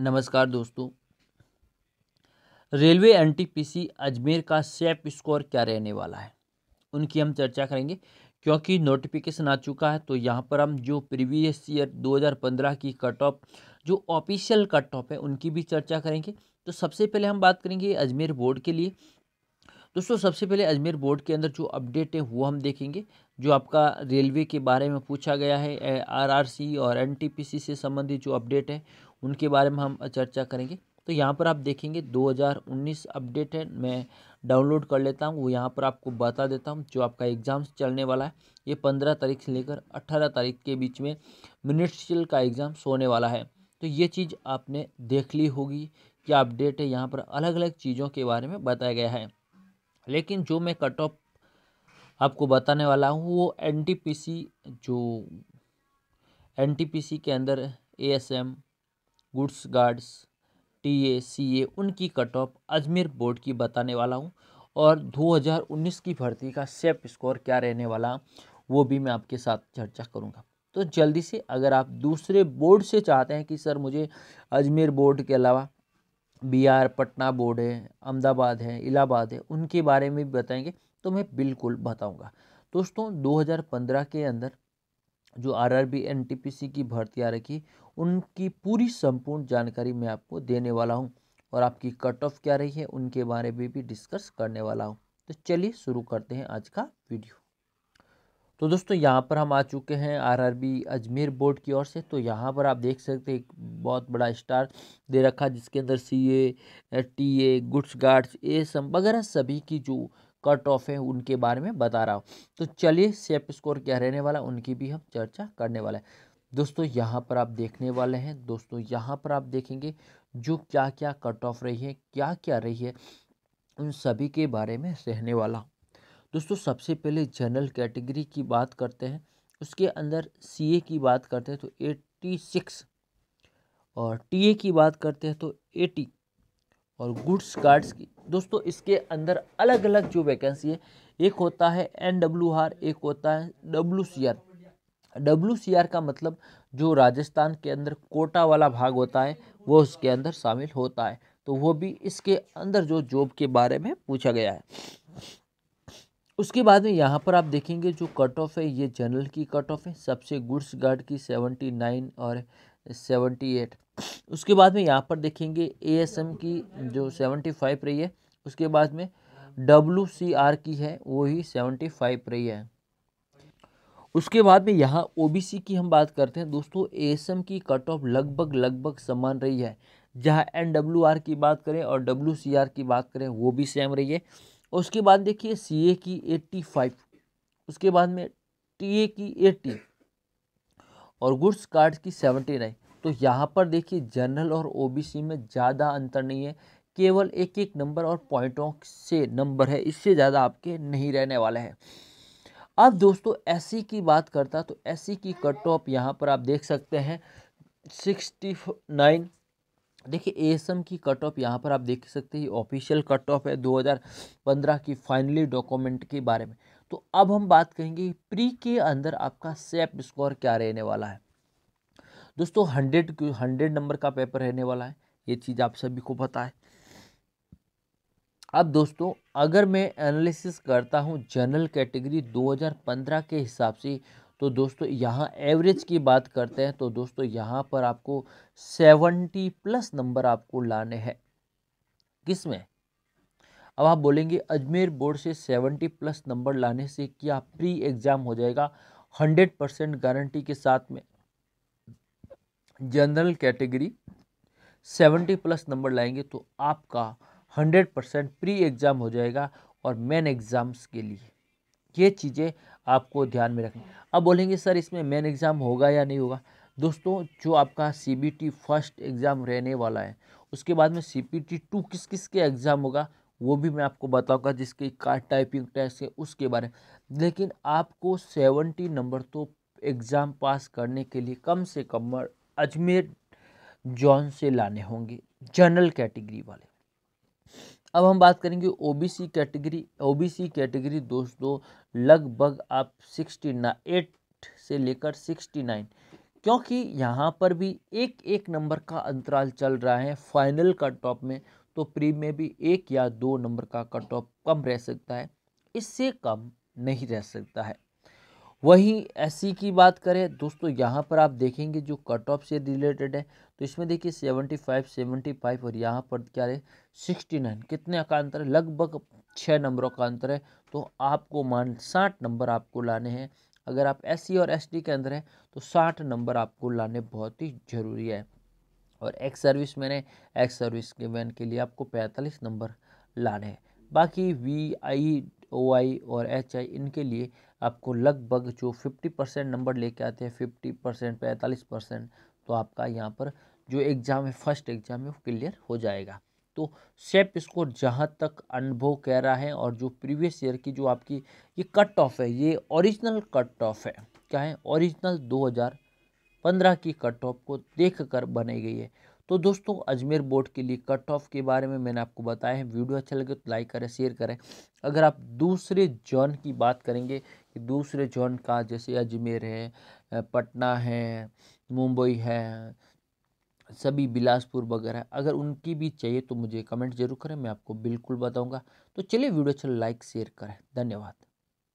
नमस्कार दोस्तों railway N Ajmer का सेप स्कोर क्या रहने वाला है उनकी हम चर्चा करेंगे क्योंकि नोटिफिकेशन आ चुका है तो यहाँ पर हम जो प्रीवियस ईयर 2015 की कट ऑफ जो ऑफिशियल कट ऑफ है उनकी भी चर्चा करेंगे तो सबसे पहले हम बात करेंगे अजमेर बोर्ड के लिए दोस्तों सबसे पहले अजमेर बोर्ड के अंदर जो अपडेट है वो हम देखेंगे जो आपका रेलवे के बारे में पूछा गया है आरआरसी और एनटीपीसी से संबंधित जो अपडेट है उनके बारे में हम चर्चा करेंगे तो यहाँ पर आप देखेंगे 2019 अपडेट है मैं डाउनलोड कर लेता हूँ वो यहाँ पर आपको बता देता हूँ जो आपका एग्ज़ाम चलने वाला है ये 15 तारीख से लेकर 18 तारीख के बीच में मिनिस्ट्रियल का एग्ज़ाम होने वाला है तो ये चीज़ आपने देख ली होगी क्या अपडेट है यहाँ पर अलग अलग चीज़ों के बारे में बताया गया है लेकिन जो मैं कट ऑफ आपको बताने वाला हूँ वो एन जो एन के अंदर A goods guards T A C A उनकी कट ऑफ अजमेर बोर्ड की बताने वाला हूँ और 2019 की भर्ती का सेप स्कोर क्या रहने वाला वो भी मैं आपके साथ चर्चा करूँगा तो जल्दी से अगर आप दूसरे बोर्ड से चाहते हैं कि सर मुझे अजमेर बोर्ड के अलावा बिहार पटना बोर्ड है अहमदाबाद है इलाहाबाद है उनके बारे में भी बताएंगे तो मैं बिल्कुल बताऊँगा दोस्तों 2015 के अंदर जो आरआरबी एनटीपीसी की भर्ती आ रखी उनकी पूरी संपूर्ण जानकारी मैं आपको देने वाला हूँ और आपकी कट ऑफ क्या रही है उनके बारे में भी डिस्कस करने वाला हूँ तो चलिए शुरू करते हैं आज का वीडियो तो दोस्तों यहाँ पर हम आ चुके हैं आरआरबी अजमेर बोर्ड की ओर से तो यहाँ पर आप देख सकते हैं एक बहुत बड़ा स्टार दे रखा जिसके अंदर C A T A goods guards A सब वगैरह सभी की जो कट ऑफ है उनके बारे में बता रहा हूँ तो चलिए सेप स्कोर क्या रहने वाला उनकी भी हम चर्चा करने वाला हैं दोस्तों यहाँ पर आप देखने वाले हैं दोस्तों यहाँ पर आप देखेंगे जो क्या क्या कट ऑफ रही है क्या क्या रही है उन सभी के बारे में रहने वाला दोस्तों सबसे पहले जनरल कैटेगरी की बात करते हैं उसके अंदर सी की बात करते हैं तो एट्टी सिक्स और टी की बात करते हैं तो एटी और गुड्स कार्ड्स की दोस्तों इसके अंदर अलग अलग जो वैकेंसी है एक होता है एन डब्ल्यू आर एक होता है W C R W C R का मतलब जो राजस्थान के अंदर कोटा वाला भाग होता है वो उसके अंदर शामिल होता है तो वो भी इसके अंदर जो जॉब के बारे में पूछा गया है उसके बाद में यहाँ पर आप देखेंगे जो कट ऑफ है ये जनरल की कट ऑफ है सबसे गुड्स गार्ड की सेवेंटी नाइन और सेवेंटी एट उसके बाद में यहाँ पर देखेंगे एएसएम की जो सेवेंटी फाइव रही है उसके बाद में डब्लू सी आर की है वो ही सेवेंटी फाइव रही है उसके बाद में यहाँ ओबीसी की हम बात करते हैं दोस्तों एएसएम की कट ऑफ लगभग लगभग समान रही है जहाँ एन डब्ल्यू आर की बात करें और डब्ल्यू सी आर की बात करें वो भी सेम रही है उसके बाद देखिए सी ए की एट्टी फाइव उसके बाद में टी ए की एट्टी और गुड्स कार्ड की सेवेंटी नाइन तो यहाँ पर देखिए जनरल और ओबीसी में ज़्यादा अंतर नहीं है केवल एक एक नंबर और पॉइंटों से नंबर है इससे ज़्यादा आपके नहीं रहने वाले हैं अब दोस्तों एस की बात करता तो एस की कट ऑफ यहाँ पर आप देख सकते हैं सिक्सटी नाइन देखिए एम की कट ऑफ यहाँ पर आप देख सकते हैं ऑफिशियल कट ऑफ है 2015 की फाइनली डॉक्यूमेंट के बारे में तो अब हम बात करेंगे प्री के अंदर आपका सेप स्कोर क्या रहने वाला है दोस्तों हंड्रेड हंड्रेड नंबर का पेपर रहने वाला है ये चीज़ आप सभी को पता है अब दोस्तों अगर मैं एनालिसिस करता हूँ जनरल कैटेगरी 2015 के हिसाब से तो दोस्तों यहाँ एवरेज की बात करते हैं तो दोस्तों यहाँ पर आपको 70 प्लस नंबर आपको लाने हैं किस में अब आप बोलेंगे अजमेर बोर्ड से सेवेंटी प्लस नंबर लाने से क्या प्री एग्ज़ाम हो जाएगा हंड्रेड परसेंट गारंटी के साथ में general category seventy plus number लाएंगे तो आपका हंड्रेड परसेंट प्री एग्ज़ाम हो जाएगा और मेन एग्ज़ाम्स के लिए ये चीज़ें आपको ध्यान में रखनी अब बोलेंगे सर इसमें मेन एग्ज़ाम होगा या नहीं होगा दोस्तों जो आपका C B T first exam रहने वाला है उसके बाद में सी पी टी टू किस किस के एग्ज़ाम होगा वो भी मैं आपको बताऊंगा जिसके कार्ड टाइपिंग टेस्ट है उसके बारे में लेकिन आपको सेवेंटी नंबर तो एग्ज़ाम पास करने के लिए कम से कम अजमेर जॉन से लाने होंगे जनरल कैटेगरी वाले अब हम बात करेंगे ओबीसी कैटेगरी ओबीसी कैटेगरी दोस्तों लगभग आप सिक्सटी ना एट से लेकर सिक्सटी नाइन क्योंकि यहाँ पर भी एक एक नंबर का अंतराल चल रहा है फाइनल कट ऑफ में तो प्री में भी एक या दो नंबर का कट ऑफ कम रह सकता है इससे कम नहीं रह सकता है वहीं एस की बात करें दोस्तों यहाँ पर आप देखेंगे जो कट ऑफ से रिलेटेड है तो इसमें देखिए सेवेंटी फाइव सेवेंटी फाइव और यहाँ पर क्या है सिक्सटी नाइन कितने का अंतर है लगभग छः नंबरों का अंतर है तो आपको मान साठ नंबर आपको लाने हैं अगर आप एस और एस के अंदर हैं तो साठ नंबर आपको लाने बहुत ही ज़रूरी है और एक्स सर्विस मैंने एक्स सर्विस के मैन के लिए आपको पैंतालीस नंबर लाने हैं बाकी वी आई ओ आई और एच आई इनके लिए आपको लगभग जो फिफ्टी परसेंट नंबर लेके आते हैं फिफ्टी परसेंट पैंतालीस परसेंट तो आपका यहाँ पर जो एग्ज़ाम है फर्स्ट एग्ज़ाम है वो क्लियर हो जाएगा तो सेप स्कोर जहाँ तक अनुभव कह रहा है और जो प्रीवियस ईयर की जो आपकी ये कट ऑफ है ये ओरिजिनल कट ऑफ है क्या है ओरिजिनल हज़ार पंद्रह की कट ऑफ को देख कर बनाई गई है तो दोस्तों अजमेर बोर्ड के लिए कट ऑफ के बारे में मैंने आपको बताया है वीडियो अच्छा लगे तो लाइक करें शेयर करें अगर आप दूसरे जोन की बात करेंगे कि दूसरे जोन का जैसे अजमेर है पटना है मुंबई है सभी बिलासपुर वगैरह अगर उनकी भी चाहिए तो मुझे कमेंट जरूर करें मैं आपको बिल्कुल बताऊँगा तो चलिए वीडियो अच्छा लाइक शेयर करें धन्यवाद